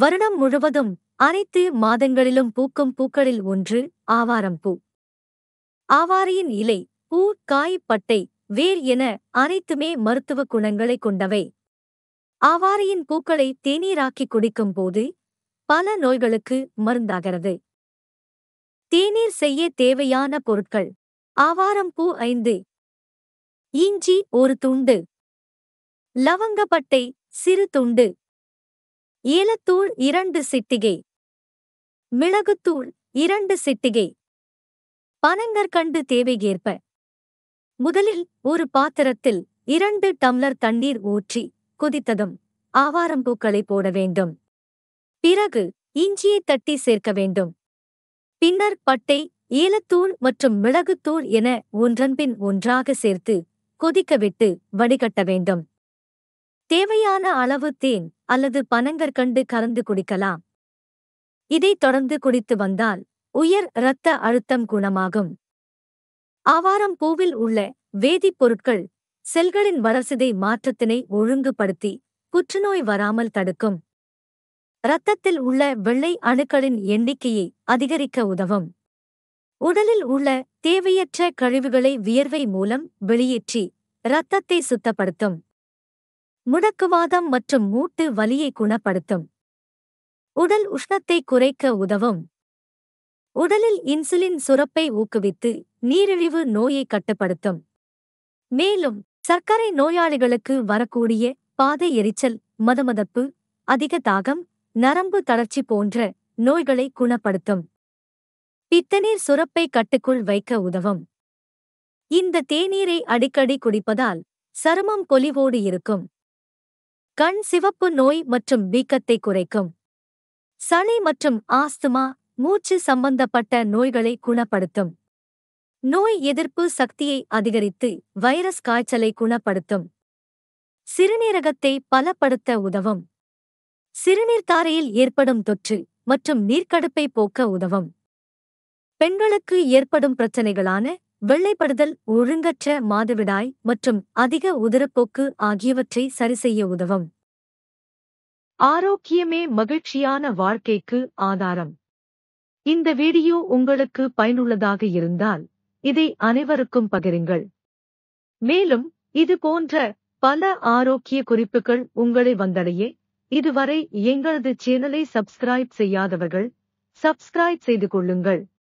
வருடம் முழுவதும் அனைத்து மாதங்களிலும் பூக்கும் பூக்களில் ஒன்று ஆவாரம் பூ ஆவாரியின் இலை பூ காய் பட்டை வேர் என அனைத்துமே மருத்துவ குணங்களை கொண்டவை ஆவாரியின் பூக்களை தேநீராக்கி குடிக்கும் போது பல நோய்களுக்கு மருந்தாகிறது தேநீர் செய்ய தேவையான பொருட்கள் ஆவாரம் பூ ஐந்து இஞ்சி ஒரு துண்டு லவங்கப்பட்டை சிறு துண்டு ஏலத்தூள் இரண்டு சிட்டிகை மிளகுத்தூள் இரண்டு சிட்டிகை பனங்கற்கண்டு தேவைக்கேற்ப முதலில் ஒரு பாத்திரத்தில் இரண்டு டம்ளர் தண்ணீர் ஊற்றி கொதித்ததும் ஆவாரம்பூக்களை போட வேண்டும் பிறகு இஞ்சியை தட்டி சேர்க்க வேண்டும் பின்னர் பட்டை ஏலத்தூள் மற்றும் மிளகுத்தூள் என ஒன்றன்பின் ஒன்றாக சேர்த்து கொதிக்கவிட்டு வடிகட்ட வேண்டும் தேவையான அளவு தேன் அல்லது பனங்கற்கண்டு கலந்து குடிக்கலாம் இதைத் தொடர்ந்து குடித்து வந்தால் உயர் இரத்த அழுத்தம் குணமாகும் ஆவாரம் பூவில் உள்ள வேதிப்பொருட்கள் செல்களின் வளர்சிதை மாற்றத்தினை ஒழுங்குபடுத்தி புற்றுநோய் வராமல் தடுக்கும் இரத்தத்தில் உள்ள வெள்ளை அணுக்களின் எண்ணிக்கையை அதிகரிக்க உதவும் உடலில் உள்ள தேவையற்ற கழிவுகளை வியர்வை மூலம் வெளியேற்றி இரத்தத்தை சுத்தப்படுத்தும் முடக்குவாதம் மற்றும் மூட்டு வலியை குணப்படுத்தும் உடல் உஷ்ணத்தை குறைக்க உதவும் உடலில் இன்சுலின் சுரப்பை ஊக்குவித்து நீரிழிவு நோயை கட்டுப்படுத்தும் மேலும் சர்க்கரை நோயாளிகளுக்கு வரக்கூடிய பாதை எரிச்சல் மதமதப்பு அதிக தாகம் நரம்பு தளர்ச்சி போன்ற நோய்களை குணப்படுத்தும் பித்தநீர் சுரப்பை கட்டுக்குள் வைக்க உதவும் இந்த தேநீரை அடிக்கடி குடிப்பதால் சருமம் பொலிவோடு இருக்கும் கண் சிவப்பு நோய் மற்றும் வீக்கத்தை குறைக்கும் சளி மற்றும் ஆஸ்துமா மூச்சு சம்பந்தப்பட்ட நோய்களை குணப்படுத்தும் நோய் எதிர்ப்பு சக்தியை அதிகரித்து வைரஸ் காய்ச்சலை குணப்படுத்தும் சிறுநீரகத்தை பலப்படுத்த உதவும் சிறுநீர்த்தாரையில் ஏற்படும் தொற்று மற்றும் நீர்க்கடுப்பை போக்க உதவும் பெண்களுக்கு ஏற்படும் பிரச்சனைகளான வெள்ளைப்படுதல் ஒழுங்கற்ற மாதவிடாய் மற்றும் அதிக உதரப்போக்கு ஆகியவற்றை சரிசெய்ய உதவும் ஆரோக்கியமே மகிழ்ச்சியான வாழ்க்கைக்கு ஆதாரம் இந்த வீடியோ உங்களுக்கு பயனுள்ளதாக இருந்தால் இதை அனைவருக்கும் பகிருங்கள் மேலும் இது போன்ற பல ஆரோக்கிய குறிப்புகள் உங்களை வந்தடைய இதுவரை எங்களது சேனலை சப்ஸ்கிரைப் செய்யாதவர்கள் சப்ஸ்கிரைப் செய்து கொள்ளுங்கள்